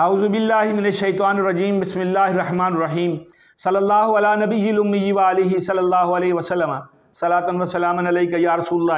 आउज़बिल्लिमिनशैतरजीम बसमीम सल्ला नबीमी वाली सल्ला वसलम सलातन वसलाम या रसूल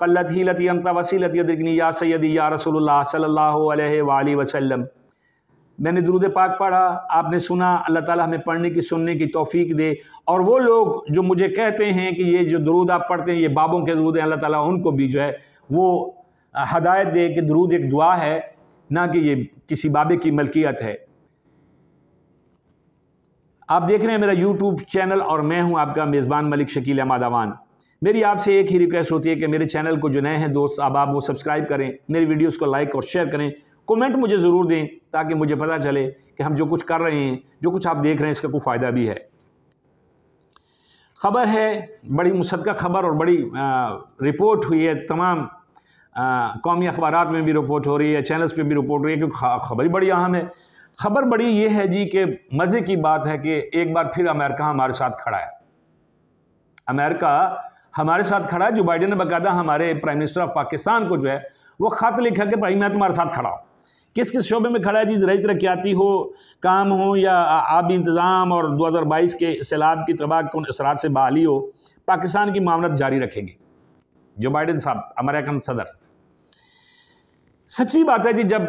कल्लत ही लती अमता वसीलत यदगनी या सैदी या रसूल सल्ला वाली वसलम मैंने दरूद पाक पढ़ा आपने सुना अल्लाह ताला हमें पढ़ने की सुनने की तौफीक दे और वो लोग जो मुझे कहते हैं कि ये जो दरूद आप पढ़ते हैं ये बाबों के दरूद हैं अल्लाह ताला उनको भी जो है वो हदायत दे कि दरूद एक दुआ है ना कि ये किसी बाबे की मलकियत है आप देख रहे हैं मेरा यूट्यूब चैनल और मैं हूं आपका मेज़बान मलिक शकील अहमद अवान मेरी आपसे एक ही रिक्वेस्ट होती है कि मेरे चैनल को जो नए हैं दोस्त अब आप वो सब्सक्राइब करें मेरी वीडियोस को लाइक और शेयर करें कमेंट मुझे ज़रूर दें ताकि मुझे पता चले कि हम जो कुछ कर रहे हैं जो कुछ आप देख रहे हैं इसका कोई फ़ायदा भी है खबर है बड़ी मुसदका खबर और बड़ी आ, रिपोर्ट हुई है तमाम कौमी अखबार में भी रिपोर्ट हो रही है चैनल्स पर भी रिपोर्ट हो रही है क्योंकि खबर ही बड़ी अहम है खबर बड़ी ये है जी कि मज़े की बात है कि एक बार फिर अमेरिका हमारे साथ खड़ा है अमेरिका हमारे साथ खड़ा है जो बाइडन ने बकायदा हमारे प्राइम मिनिस्टर ऑफ पाकिस्तान को जो है वो खत लिखा कि भाई मैं तुम्हारे साथ खड़ा हूँ किस किस शोबे में खड़ा है जी जरा तरक्याती हो काम हो या आबी इंतज़ाम और 2022 के सैलाब की तबाह को असरात से बहाली हो पाकिस्तान की मामलत जारी रखेंगे जो बाइडन साहब अमेरिकन सदर सच्ची बात है जी जब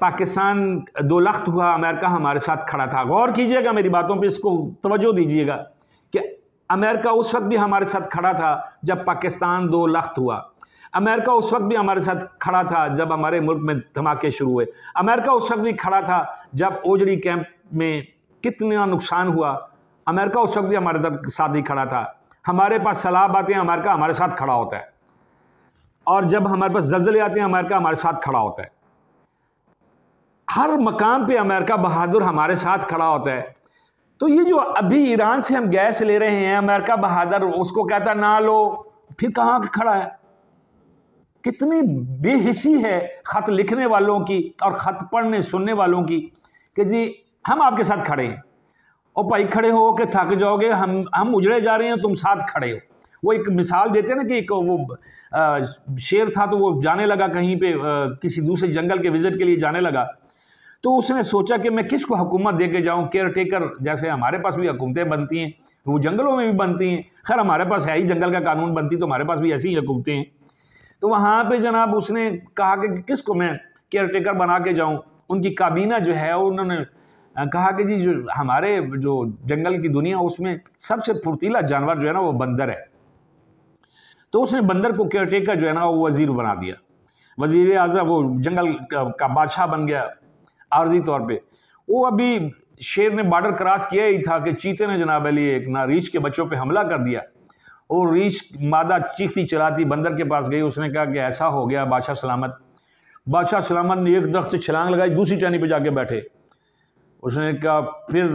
पाकिस्तान दो लख्त हुआ अमेरिका हमारे साथ खड़ा था गौर कीजिएगा मेरी बातों पे इसको तवज्जो दीजिएगा कि अमेरिका उस वक्त भी हमारे साथ खड़ा था जब पाकिस्तान दो लख्त हुआ अमेरिका उस वक्त भी हमारे साथ खड़ा था जब हमारे मुल्क में धमाके शुरू हुए अमेरिका उस वक्त भी खड़ा था जब ओजड़ी कैंप में कितना नुकसान हुआ अमेरिका उस वक्त भी हमारे साथ ही खड़ा था हमारे पास सलाह बातें अमेरिका हमारे साथ खड़ा होता है और जब हमारे पास जलजले आते हैं अमेरिका हमारे साथ खड़ा होता है हर मकाम पे अमेरिका बहादुर हमारे साथ खड़ा होता है तो ये जो अभी ईरान से हम गैस ले रहे हैं अमेरिका बहादुर उसको कहता ना लो फिर कहाँ खड़ा है कितनी बेहिसी है ख़त लिखने वालों की और ख़त पढ़ने सुनने वालों की कि जी हम आपके साथ खड़े हैं और भाई खड़े हो के थक जाओगे हम हम उजड़े जा रहे हैं तुम साथ खड़े हो वो एक मिसाल देते ना कि एक वो शेर था तो वो जाने लगा कहीं पे किसी दूसरे जंगल के विजिट के लिए जाने लगा तो उसने सोचा कि मैं किसको हुकूमत दे के जाऊँ केयर टेकर जैसे हमारे पास भी हुकूमतें बनती हैं वो जंगलों में भी बनती हैं खैर हमारे पास है ही जंगल का कानून बनती तो हमारे पास भी ऐसी ही हुकूमतें हैं तो वहाँ पर जनाब उसने कहा कि किसको मैं केयर टेकर बना के जाऊँ उनकी काबीना जो है उन्होंने कहा कि जी जो हमारे जो जंगल की दुनिया उसमें सबसे फुर्तीला जानवर जो है ना वो बंदर है तो उसने बंदर को केयरटेकर जो है ना वो वज़ीर बना दिया वज़ी अजम वो जंगल का बादशाह बन गया आर्जी तौर पर वो अभी शेर ने बॉर्डर क्रॉस किया ही था कि चीते ने जनाब अली एक ना रीछ के बच्चों पे हमला कर दिया और रीछ मादा चीखती चलाती बंदर के पास गई उसने कहा कि ऐसा हो गया बादशाह सलामत बादशाह सलामत ने एक दरख्त छलांग लगाई दूसरी टहनी पे जाके बैठे उसने कहा फिर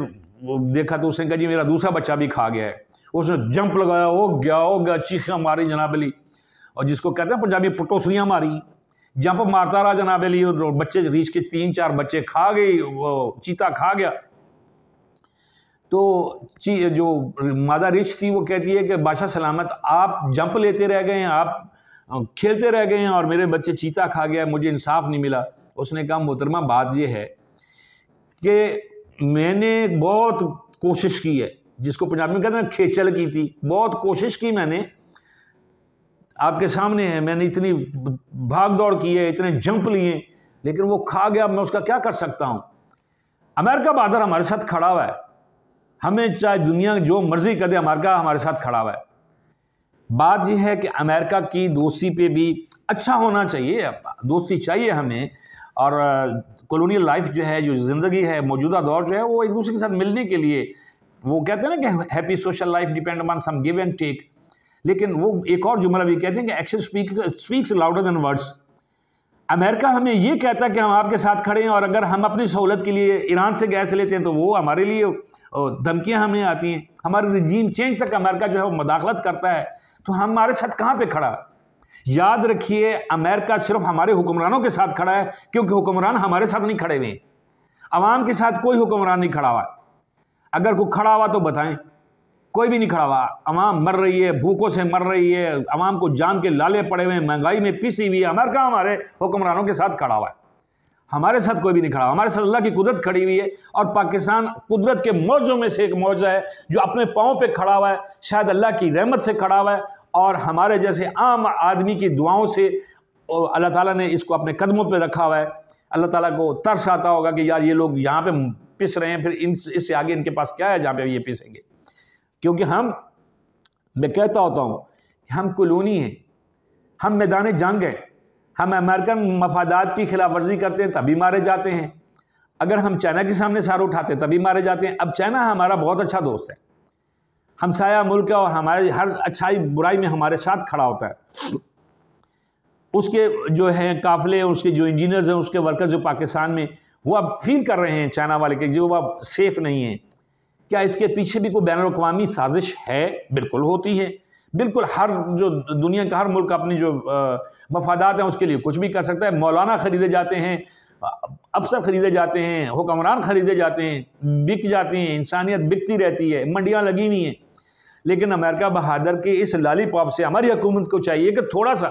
देखा तो उसने कहा जी मेरा दूसरा बच्चा भी खा गया है उसने जंप लगाया हो गया हो गया चीखा मारी जनाब अली और जिसको कहते हैं पंजाबी पटोसलियाँ मारी जंप मारता रहा जनाब अली और बच्चे रीछ के तीन चार बच्चे खा गई वो चीता खा गया तो ची जो मादा रिच थी वो कहती है कि बादशाह सलामत आप जंप लेते रह गए हैं आप खेलते रह गए हैं और मेरे बच्चे चीता खा गया मुझे इंसाफ नहीं मिला उसने कहा मोहतरमा बात यह है कि मैंने बहुत कोशिश की है जिसको पंजाबी में कहते हैं खेचल की थी बहुत कोशिश की मैंने आपके सामने है मैंने इतनी भाग दौड़ की है इतने जंप लिए लेकिन वो खा गया मैं उसका क्या कर सकता हूँ अमेरिका बादर हमारे साथ खड़ा हुआ है हमें चाहे दुनिया जो मर्जी कर दे अमेरिका हमारे साथ खड़ा हुआ है बात यह है कि अमेरिका की दोस्ती पे भी अच्छा होना चाहिए दोस्ती चाहिए हमें और कॉलोनियल लाइफ जो है जो ज़िंदगी है मौजूदा दौर जो है वो एक दूसरे के साथ मिलने के लिए वो कहते हैं ना कि happy social life depend on some give and take लेकिन वो एक और जुमला भी कहते हैं कि action speak speaks louder than words America हमें ये कहता है कि हम आपके साथ खड़े हैं और अगर हम अपनी सहूलत के लिए ईरान से गैस लेते हैं तो वो हमारे लिए धमकियाँ हमें आती हैं हमारे रिजीम चेंज तक अमेरिका जो है वो मदाखलत करता है तो हमारे साथ कहाँ पर खड़ा याद रखिए अमेरिका सिर्फ हमारे हुक्मरानों के साथ खड़ा है क्योंकि हुक्मरान हमारे साथ नहीं खड़े हुए हैं अवाम के साथ कोई हुक्मरान नहीं खड़ा हुआ है अगर कोई खड़ा हुआ तो बताएं कोई भी नहीं खड़ा हुआ अवाम मर रही है भूखों से मर रही है अवाम को जान के लाले पड़े हुए हैं महंगाई में पीसी हुई है हमारे कहाँ हमारे हुक्मरानों के साथ खड़ा हुआ है हमारे साथ कोई भी नहीं खड़ा हमारे साथ अल्लाह की कुदरत खड़ी हुई है और पाकिस्तान कुदरत के मौजों में से एक मौजा है जो अपने पाँव पे खड़ा हुआ है शायद अल्लाह की रहमत से खड़ा हुआ है और हमारे जैसे आम आदमी की दुआओं से अल्लाह ताला ने इसको अपने कदमों पे रखा हुआ है अल्लाह ताला को तरस आता होगा कि यार ये लोग यहाँ पे पिस रहे हैं फिर इन इससे आगे इनके पास क्या है जहाँ पे ये पिसेंगे क्योंकि हम मैं कहता होता हूँ हम कलोनी हैं हम मैदान जंग हैं हम अमेरिकन मफादात की खिलाफ वर्जी करते हैं तभी मारे जाते हैं अगर हम चाइना के सामने सार उठाते हैं तभी मारे जाते हैं अब चाइना हमारा बहुत अच्छा दोस्त है हमसाया मुल्क है और हमारे हर अच्छाई बुराई में हमारे साथ खड़ा होता है उसके जो हैं काफ़िले उसके जो इंजीनियर्स हैं उसके वर्कर्स जो पाकिस्तान में वो अब फील कर रहे हैं चाइना वाले के जो अब सेफ नहीं है क्या इसके पीछे भी कोई बैन अवी साजिश है बिल्कुल होती है बिल्कुल हर जो दुनिया का हर मुल्क अपनी जो मफादात हैं उसके लिए कुछ भी कर सकता है मौलाना ख़रीदे जाते हैं अफसर ख़रीदे जाते हैं हुक्मरान ख़रीदे जाते हैं बिक जाते हैं इंसानियत बिकती रहती है मंडियाँ लगी हुई हैं लेकिन अमेरिका बहादुर के इस लाली पॉप से हमारी हुकूमत को चाहिए कि थोड़ा सा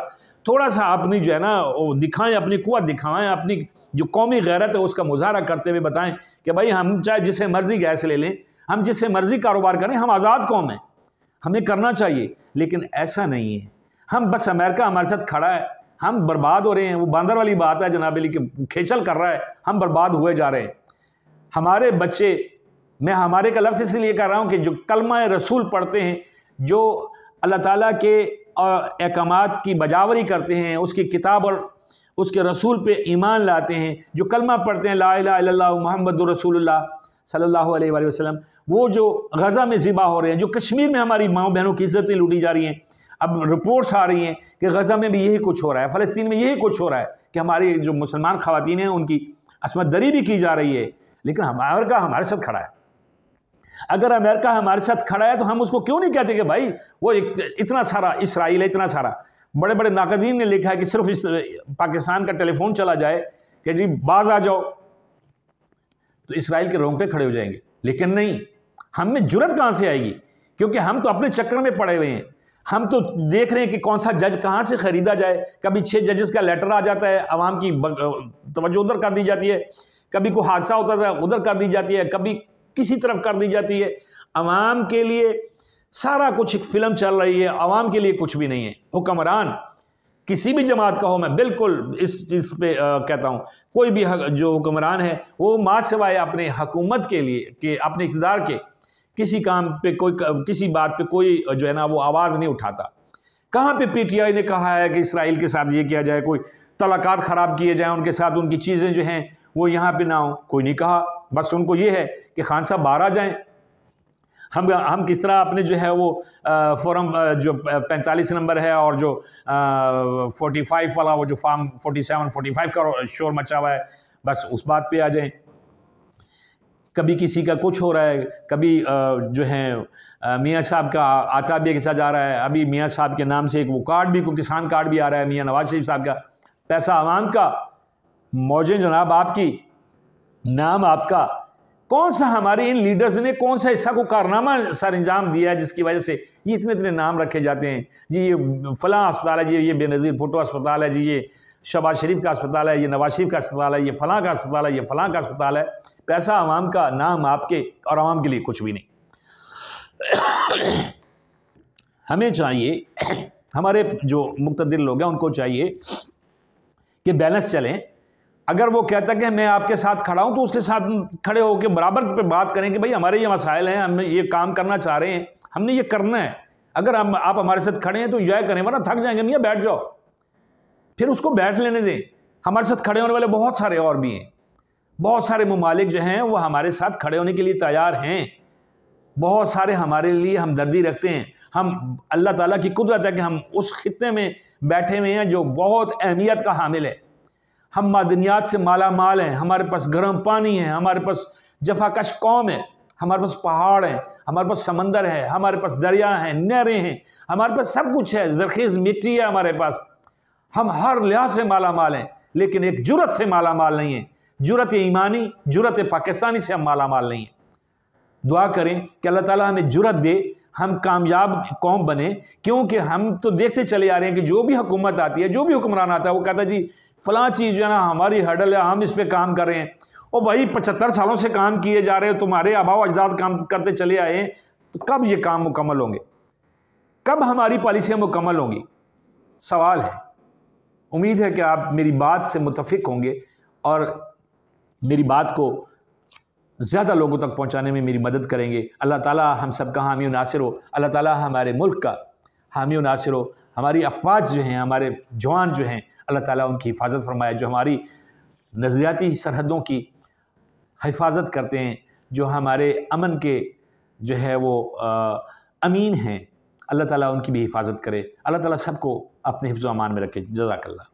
थोड़ा सा अपनी जो है ना दिखाएं अपनी कुत दिखाएं अपनी जो कौमी गैरत है उसका मुजाहरा करते हुए बताएं कि भाई हम चाहे जिसे मर्ज़ी गैस ले लें हम जिसे मर्ज़ी कारोबार करें हम आज़ाद कौम हैं हमें करना चाहिए लेकिन ऐसा नहीं है हम बस अमेरिका हमारे साथ खड़ा है हम बर्बाद हो रहे हैं वो बंदर वाली बात है जनाब अली के खेचल कर रहा है हम बर्बाद हुए जा रहे हैं हमारे बच्चे मैं हमारे का लफ्ज़ इसलिए कह रहा हूँ कि जो कलमा रसूल पढ़ते हैं जो अल्लाह ताला के और अहकाम की बजावरी करते हैं उसकी किताब और उसके रसूल पे ईमान लाते हैं जो कलमा पढ़ते हैं ला ला मोहम्मद रसूल सल्लल्लाहु अलैहि वसल्लम वो जो गज़ा में ज़िबा हो रहे हैं जो कश्मीर में हमारी माओ बहनों की इज्जतें लूटी जा रही हैं अब रिपोर्ट्स आ रही हैं कि गज़ा में भी यही कुछ हो रहा है फ़लस्तीन में यही कुछ हो रहा है कि हमारी जो मुसलमान खातन हैं उनकी असमत दरी भी की जा रही है लेकिन हमारे का हमारे साथ खड़ा है अगर अमेरिका हमारे साथ खड़ा है तो हम उसको क्यों नहीं कहते कि भाई वो इतना सारा इसराइल है इतना सारा बड़े बड़े नाकदीन ने लिखा है कि सिर्फ इस पाकिस्तान का टेलीफोन चला जाए कि जी बाज आ जाओ तो इसराइल के रोंगटे खड़े हो जाएंगे लेकिन नहीं हम में जुरत कहाँ से आएगी क्योंकि हम तो अपने चक्कर में पड़े हुए हैं हम तो देख रहे हैं कि कौन सा जज कहाँ से ख़रीदा जाए कभी छः जजेस का लेटर आ जाता है आवाम की तवज्जो उधर कर दी जाती है कभी कोई हादसा होता था उधर कर दी जाती है कभी किसी तरफ कर दी जाती है आवाम के लिए सारा कुछ एक फिल्म चल रही है आवाम के लिए कुछ भी नहीं है हुक्मरान किसी भी जमात का हो मैं बिल्कुल इस चीज़ पे आ, कहता हूँ कोई भी जो हुक्मरान है वो माँ सिवाय अपने हकूमत के लिए के अपने इकदार के किसी काम पे कोई किसी बात पे कोई जो है ना वो आवाज़ नहीं उठाता कहाँ पे पीटीआई ने कहा है कि इसराइल के साथ ये किया जाए कोई तलाकात ख़राब किए जाएँ उनके साथ उनकी चीज़ें जो हैं वो यहाँ पर ना हो कोई नहीं कहा बस उनको ये है कि खान साहब बाहर आ जाए हम हम किस तरह अपने जो है वो फॉर्म जो पैंतालीस नंबर है और जो फोर्टी फाइव वाला वो जो form forty seven forty five का शोर मचा हुआ है बस उस बात पे आ जाएं कभी किसी का कुछ हो रहा है कभी आ, जो है मियाँ साहब का आटा भी खिंचा जा रहा है अभी मियाँ साहब के नाम से एक वो कार्ड भी किसान कार्ड भी आ रहा है मियाँ नवाज शरीफ साहब का पैसा आवाम का मौजें जनाब आपकी नाम आपका कौन सा हमारे इन लीडर्स ने कौन सा हिस्सा को कारनामा सर अंजाम दिया है जिसकी वजह से ये इतने इतने नाम रखे जाते हैं जी ये फलां अस्पताल है जी ये बेनज़ीर भुटो अस्पताल है जी ये शबाज शरीफ का अस्पताल है ये नवाज शरीफ का अस्पताल है ये फलां का अस्पताल है ये फलां का अस्पताल है पैसा आवाम का नाम आपके और आवाम के लिए कुछ भी नहीं हमें चाहिए हमारे जो मुक्तदिर लोग हैं उनको चाहिए कि बैलेंस चलें अगर वो कहता है कि मैं आपके साथ खड़ा हूँ तो उसके साथ खड़े होकर बराबर पे बात करें कि भाई हमारे ये मसाइल हैं हम ये काम करना चाह रहे हैं हमने ये करना है अगर हम आप हमारे साथ खड़े हैं तो इंजॉय करें वरना थक जाएंगे मियाँ बैठ जाओ फिर उसको बैठ लेने दें हमारे साथ खड़े होने वाले बहुत सारे और भी हैं बहुत सारे ममालिक जो हैं वो हमारे साथ खड़े होने के लिए तैयार हैं बहुत सारे हमारे लिए हमदर्दी रखते हैं हम अल्लाह ताला की कुदरत है कि हम उस खत्े में बैठे हुए हैं जो बहुत अहमियत का हामिल है हम मादनियात से माला माल हैं हमारे पास गर्म पानी है हमारे पास जफाकश कौम है हमारे पास पहाड़ हैं हमारे पास समंदर है हमारे पास दरिया हैं नहरें हैं हमारे पास सब कुछ है जरखेज़ मिट्टी है हमारे पास हम हर लिहाज से माला माल हैं लेकिन एक जुरत से माला माल नहीं है जुरत ईमानी जुरत पाकिस्तानी से हम माला माल नहीं है दुआ करें कि अल्लाह ताला हमें जुरत दे हम कामयाब कौम बने क्योंकि हम तो देखते चले आ रहे हैं कि जो भी हुकूमत आती है जो भी हुक्मरान आता है वो कहता है जी फला चीज़ जो है ना हमारी हडल है हम इस पर काम कर रहे हैं और भाई पचहत्तर सालों से काम किए जा रहे हैं तुम्हारे आबाव अजदाद काम करते चले आए हैं तो कब ये काम मुकम्मल होंगे कब हमारी पॉलिसियाँ मुकम्मल होंगी सवाल है उम्मीद है कि आप मेरी बात से मुतफिक होंगे और मेरी बात को ज़्यादा लोगों तक पहुँचाने में मेरी मदद करेंगे अल्लाह ताली हम सब का हामी नासिर हो अल्लाह ताली हमारे मुल्क का हामी नासिर हो हमारी अफवाज जो हैं हमारे जवान जो हैं अल्लाह ताली उनकी हिफाजत फरमाए जो हमारी नज़रियाती सरहदों की हिफाजत करते हैं जो हमारे अमन के जो है वो आ, अमीन हैं अल्लाह ताली उनकी भी हिफाजत करे अल्लाह सब सबको अपने हिफ्ज़ अमान में रखे जजाकल्ला